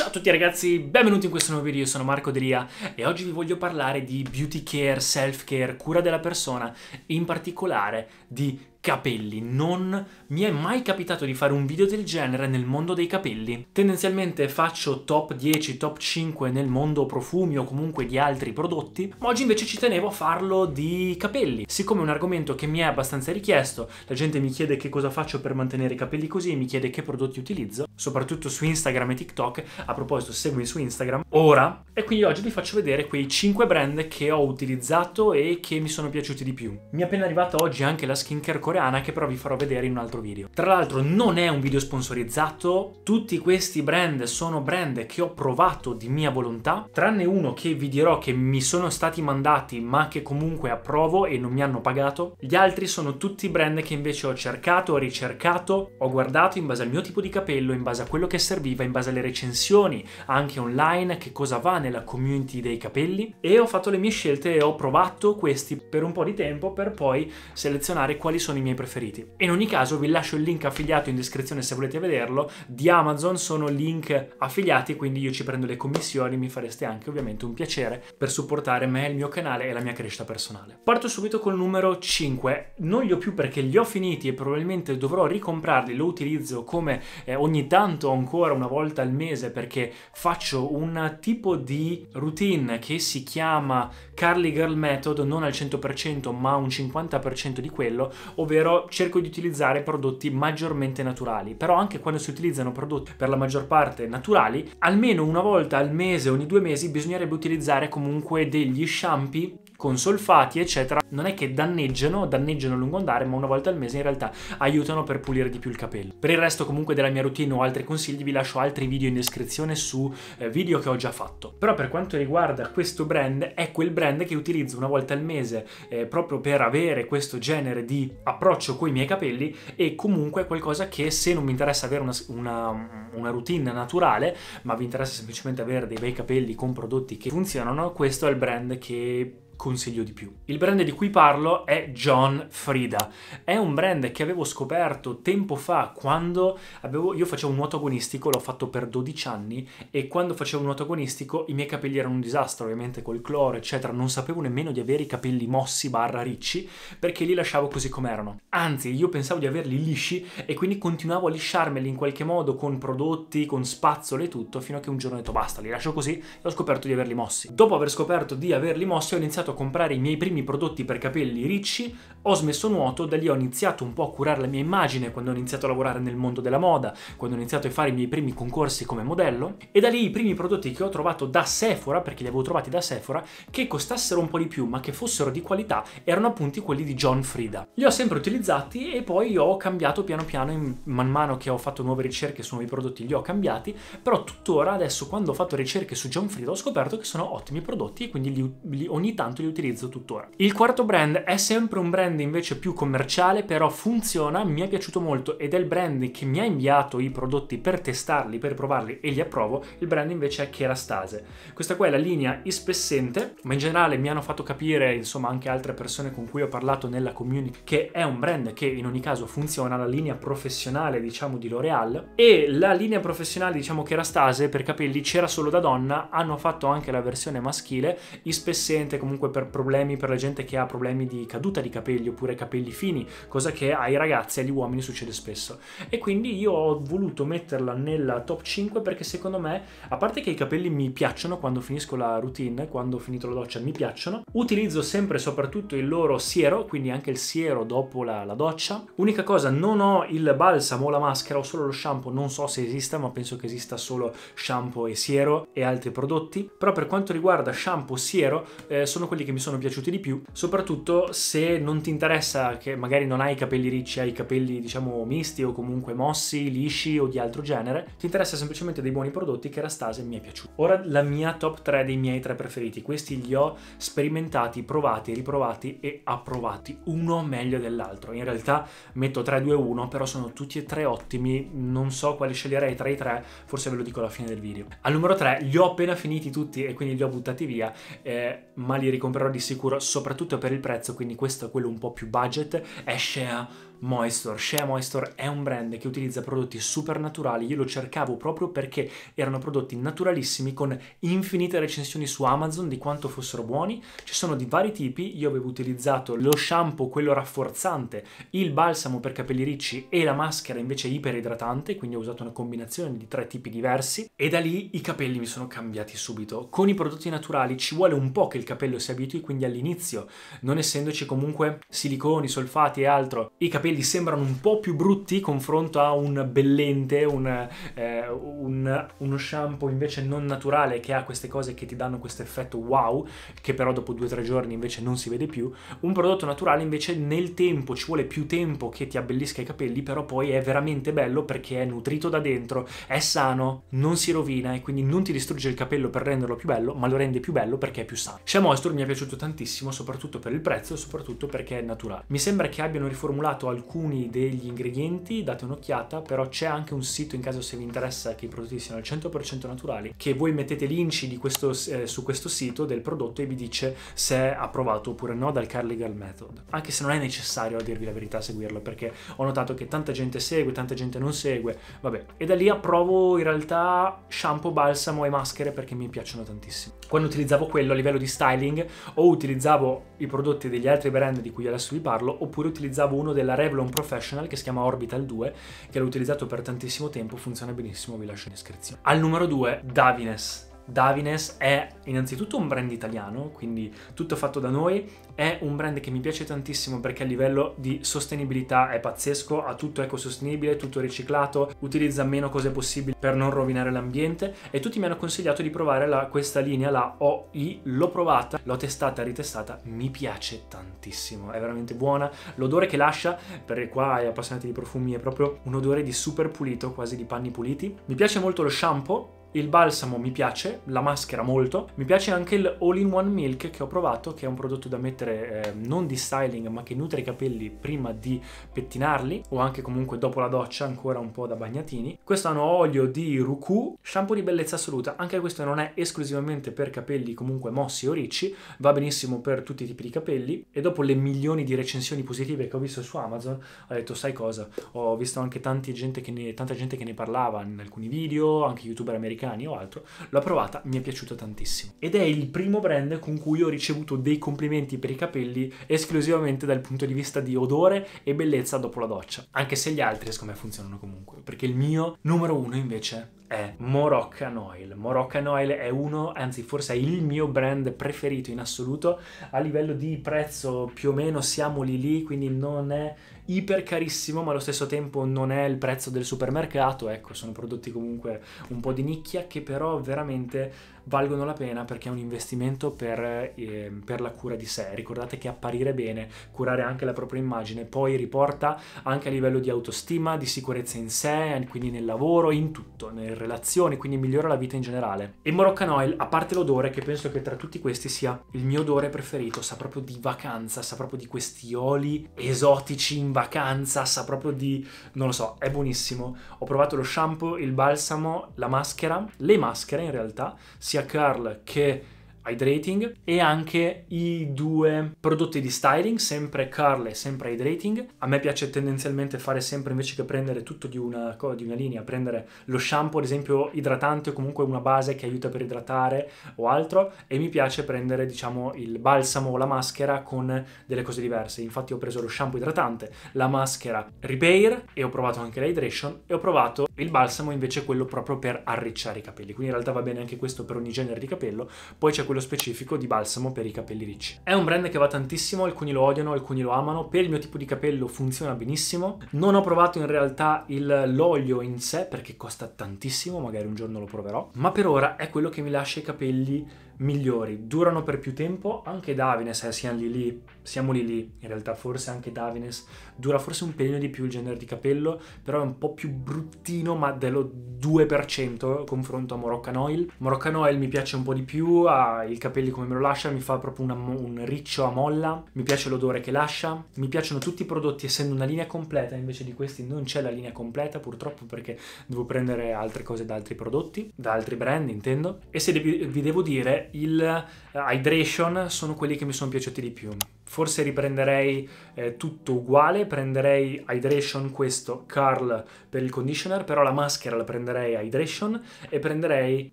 Ciao a tutti ragazzi, benvenuti in questo nuovo video, io sono Marco Delia e oggi vi voglio parlare di beauty care, self care, cura della persona, in particolare di capelli. Non mi è mai capitato di fare un video del genere nel mondo dei capelli. Tendenzialmente faccio top 10, top 5 nel mondo profumi o comunque di altri prodotti, ma oggi invece ci tenevo a farlo di capelli. Siccome è un argomento che mi è abbastanza richiesto, la gente mi chiede che cosa faccio per mantenere i capelli così, e mi chiede che prodotti utilizzo, soprattutto su Instagram e TikTok. A proposito, seguimi su Instagram ora e quindi oggi vi faccio vedere quei 5 brand che ho utilizzato e che mi sono piaciuti di più. Mi è appena arrivata oggi anche la skincare coreana che però vi farò vedere in un altro video. Tra l'altro non è un video sponsorizzato, tutti questi brand sono brand che ho provato di mia volontà, tranne uno che vi dirò che mi sono stati mandati ma che comunque approvo e non mi hanno pagato. Gli altri sono tutti brand che invece ho cercato, ho ricercato, ho guardato in base al mio tipo di capello, in base a quello che serviva, in base alle recensioni, anche online, che cosa va nella community dei capelli e ho fatto le mie scelte e ho provato questi per un po' di tempo per poi selezionare quali sono i i miei preferiti. E in ogni caso vi lascio il link affiliato in descrizione se volete vederlo, di Amazon sono link affiliati, quindi io ci prendo le commissioni, mi fareste anche ovviamente un piacere per supportare me, il mio canale e la mia crescita personale. Parto subito col numero 5, non li ho più perché li ho finiti e probabilmente dovrò ricomprarli, lo utilizzo come eh, ogni tanto ancora una volta al mese perché faccio un tipo di routine che si chiama Carly Girl Method, non al 100% ma un 50% di quello, ovvero ovvero cerco di utilizzare prodotti maggiormente naturali, però anche quando si utilizzano prodotti per la maggior parte naturali, almeno una volta al mese, ogni due mesi, bisognerebbe utilizzare comunque degli shampoo con solfati, eccetera, non è che danneggiano, danneggiano a lungo andare, ma una volta al mese in realtà aiutano per pulire di più il capello. Per il resto comunque della mia routine o altri consigli vi lascio altri video in descrizione su eh, video che ho già fatto. Però per quanto riguarda questo brand, è quel brand che utilizzo una volta al mese eh, proprio per avere questo genere di approccio con i miei capelli e comunque è qualcosa che se non mi interessa avere una, una, una routine naturale, ma vi interessa semplicemente avere dei bei capelli con prodotti che funzionano, questo è il brand che consiglio di più. Il brand di cui parlo è John Frida. È un brand che avevo scoperto tempo fa quando avevo, io facevo un nuoto agonistico, l'ho fatto per 12 anni e quando facevo un nuoto agonistico i miei capelli erano un disastro, ovviamente col cloro eccetera, non sapevo nemmeno di avere i capelli mossi barra ricci perché li lasciavo così com'erano. Anzi, io pensavo di averli lisci e quindi continuavo a lisciarmeli in qualche modo con prodotti, con spazzole e tutto, fino a che un giorno ho detto basta, li lascio così e ho scoperto di averli mossi. Dopo aver scoperto di averli mossi ho iniziato iniziato a comprare i miei primi prodotti per capelli ricci, ho smesso nuoto, da lì ho iniziato un po' a curare la mia immagine quando ho iniziato a lavorare nel mondo della moda, quando ho iniziato a fare i miei primi concorsi come modello, e da lì i primi prodotti che ho trovato da Sephora, perché li avevo trovati da Sephora, che costassero un po' di più ma che fossero di qualità, erano appunto quelli di John Frida. Li ho sempre utilizzati e poi ho cambiato piano piano, man mano che ho fatto nuove ricerche su nuovi prodotti li ho cambiati, però tuttora adesso quando ho fatto ricerche su John Frida ho scoperto che sono ottimi prodotti e quindi li, li ogni tanto di utilizzo tuttora. Il quarto brand è sempre un brand invece più commerciale, però funziona, mi è piaciuto molto ed è il brand che mi ha inviato i prodotti per testarli, per provarli e li approvo, il brand invece è Kerastase. Questa qua è la linea ispessente, ma in generale mi hanno fatto capire, insomma, anche altre persone con cui ho parlato nella community, che è un brand che in ogni caso funziona, la linea professionale, diciamo, di L'Oreal, e la linea professionale, diciamo, Kerastase per capelli c'era solo da donna, hanno fatto anche la versione maschile, ispessente, comunque comunque per problemi per la gente che ha problemi di caduta di capelli oppure capelli fini, cosa che ai ragazzi e agli uomini succede spesso. E quindi io ho voluto metterla nella top 5 perché secondo me, a parte che i capelli mi piacciono quando finisco la routine, quando ho finito la doccia mi piacciono, utilizzo sempre e soprattutto il loro siero, quindi anche il siero dopo la, la doccia. Unica cosa, non ho il balsamo o la maschera, ho solo lo shampoo, non so se esista, ma penso che esista solo shampoo e siero e altri prodotti. Però per quanto riguarda shampoo, siero, eh, sono quelli che mi sono piaciuti di più, soprattutto se non ti interessa che magari non hai i capelli ricci, hai i capelli diciamo misti o comunque mossi, lisci o di altro genere, ti interessa semplicemente dei buoni prodotti che Rastase mi è piaciuto. Ora la mia top 3 dei miei tre preferiti, questi li ho sperimentati, provati, riprovati e approvati, uno meglio dell'altro. In realtà metto 3, 2, 1, però sono tutti e tre ottimi, non so quali sceglierei tra i tre, forse ve lo dico alla fine del video. Al numero 3 li ho appena finiti tutti e quindi li ho buttati via, eh, ma li ricordo comprerò di sicuro, soprattutto per il prezzo, quindi questo è quello un po' più budget, è Shea Moisture. Shea Moisture è un brand che utilizza prodotti super naturali, io lo cercavo proprio perché erano prodotti naturalissimi con infinite recensioni su Amazon di quanto fossero buoni, ci sono di vari tipi, io avevo utilizzato lo shampoo, quello rafforzante, il balsamo per capelli ricci e la maschera invece iperidratante, quindi ho usato una combinazione di tre tipi diversi e da lì i capelli mi sono cambiati subito. Con i prodotti naturali ci vuole un po' che il capello sia abitui, quindi all'inizio, non essendoci comunque siliconi, solfati e altro, i capelli sembrano un po' più brutti confronto a un bellente, un, eh, un, uno shampoo invece non naturale che ha queste cose che ti danno questo effetto wow, che però dopo due o tre giorni invece non si vede più. Un prodotto naturale invece nel tempo, ci vuole più tempo che ti abbellisca i capelli, però poi è veramente bello perché è nutrito da dentro, è sano, non si rovina e quindi non ti distrugge il capello per renderlo più bello, ma lo rende più bello perché è più sano. Shea Moisture mi è piaciuto tantissimo, soprattutto per il prezzo e soprattutto perché è naturale. Mi sembra che abbiano riformulato alcuni degli ingredienti, date un'occhiata, però c'è anche un sito in caso se vi interessa che i prodotti siano al 100% naturali, che voi mettete l'inci questo, eh, su questo sito del prodotto e vi dice se è approvato oppure no dal Carly Girl Method. Anche se non è necessario, a dirvi la verità, seguirlo, perché ho notato che tanta gente segue, tanta gente non segue, vabbè. E da lì approvo in realtà shampoo, balsamo e maschere perché mi piacciono tantissimo. Quando utilizzavo quello a livello di styling o utilizzavo i prodotti degli altri brand di cui adesso vi parlo, oppure utilizzavo uno della Revlon Professional che si chiama Orbital 2, che l'ho utilizzato per tantissimo tempo, funziona benissimo, vi lascio in descrizione. Al numero 2, Davines. Davines è innanzitutto un brand italiano, quindi tutto fatto da noi, è un brand che mi piace tantissimo perché a livello di sostenibilità è pazzesco, ha tutto ecosostenibile, tutto riciclato, utilizza meno cose possibili per non rovinare l'ambiente e tutti mi hanno consigliato di provare la, questa linea, la OI, l'ho provata, l'ho testata, ritestata, mi piace tantissimo, è veramente buona, l'odore che lascia, per qua ai appassionati di profumi, è proprio un odore di super pulito, quasi di panni puliti, mi piace molto lo shampoo, il balsamo mi piace, la maschera molto, mi piace anche il All in One Milk che ho provato, che è un prodotto da mettere eh, non di styling ma che nutre i capelli prima di pettinarli o anche comunque dopo la doccia ancora un po' da bagnatini. Questo è un olio di Ruku, shampoo di bellezza assoluta, anche questo non è esclusivamente per capelli comunque mossi o ricci, va benissimo per tutti i tipi di capelli e dopo le milioni di recensioni positive che ho visto su Amazon ho detto sai cosa, ho visto anche gente ne, tanta gente che ne parlava in alcuni video, anche youtuber americani americani o altro, l'ho provata, mi è piaciuta tantissimo. Ed è il primo brand con cui ho ricevuto dei complimenti per i capelli esclusivamente dal punto di vista di odore e bellezza dopo la doccia, anche se gli altri secondo me funzionano comunque, perché il mio numero uno invece è Moroccan Oil. Moroccan Oil è uno, anzi forse è il mio brand preferito in assoluto. A livello di prezzo più o meno siamo lì lì, quindi non è iper carissimo, ma allo stesso tempo non è il prezzo del supermercato. Ecco, sono prodotti comunque un po' di nicchia che però veramente valgono la pena perché è un investimento per, eh, per la cura di sé. Ricordate che apparire bene, curare anche la propria immagine, poi riporta anche a livello di autostima, di sicurezza in sé, eh, quindi nel lavoro, in tutto, nelle relazioni, quindi migliora la vita in generale. E Moroccan Oil, a parte l'odore, che penso che tra tutti questi sia il mio odore preferito, sa proprio di vacanza, sa proprio di questi oli esotici in vacanza, sa proprio di... non lo so, è buonissimo. Ho provato lo shampoo, il balsamo, la maschera, le maschere in realtà, sia sia Carl che Hydrating e anche i due prodotti di styling, sempre Curl e sempre Hydrating. A me piace tendenzialmente fare sempre invece che prendere tutto di una, di una linea, prendere lo shampoo ad esempio idratante o comunque una base che aiuta per idratare o altro e mi piace prendere diciamo il balsamo o la maschera con delle cose diverse. Infatti ho preso lo shampoo idratante, la maschera Repair e ho provato anche l'hydration e ho provato il balsamo invece quello proprio per arricciare i capelli. Quindi in realtà va bene anche questo per ogni genere di capello. Poi c'è quello specifico di balsamo per i capelli ricci. È un brand che va tantissimo, alcuni lo odiano, alcuni lo amano, per il mio tipo di capello funziona benissimo. Non ho provato in realtà l'olio in sé perché costa tantissimo, magari un giorno lo proverò, ma per ora è quello che mi lascia i capelli migliori, durano per più tempo, anche Davines, eh, siamo lì lì, siamo lì lì, in realtà forse anche Davines, dura forse un pelino di più il genere di capello, però è un po' più bruttino, ma dello 2% confronto a Moroccan Oil. Moroccan Oil mi piace un po' di più, ha i capelli come me lo lascia, mi fa proprio una, un riccio a molla, mi piace l'odore che lascia, mi piacciono tutti i prodotti essendo una linea completa, invece di questi non c'è la linea completa purtroppo perché devo prendere altre cose da altri prodotti, da altri brand intendo, e se vi devo dire il eh, Hydration sono quelli che mi sono piaciuti di più. Forse riprenderei eh, tutto uguale, prenderei Hydration questo, Carl per il conditioner, però la maschera la prenderei Hydration e prenderei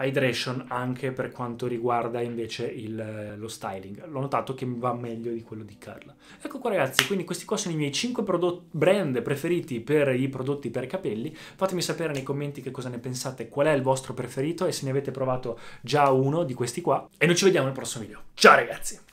Hydration anche per quanto riguarda invece il, eh, lo styling. L'ho notato che mi va meglio di quello di Carl. Ecco qua ragazzi, quindi questi qua sono i miei 5 brand preferiti per i prodotti per capelli. Fatemi sapere nei commenti che cosa ne pensate, qual è il vostro preferito e se ne avete provato già uno di questi qua. E noi ci vediamo nel prossimo video. Ciao ragazzi!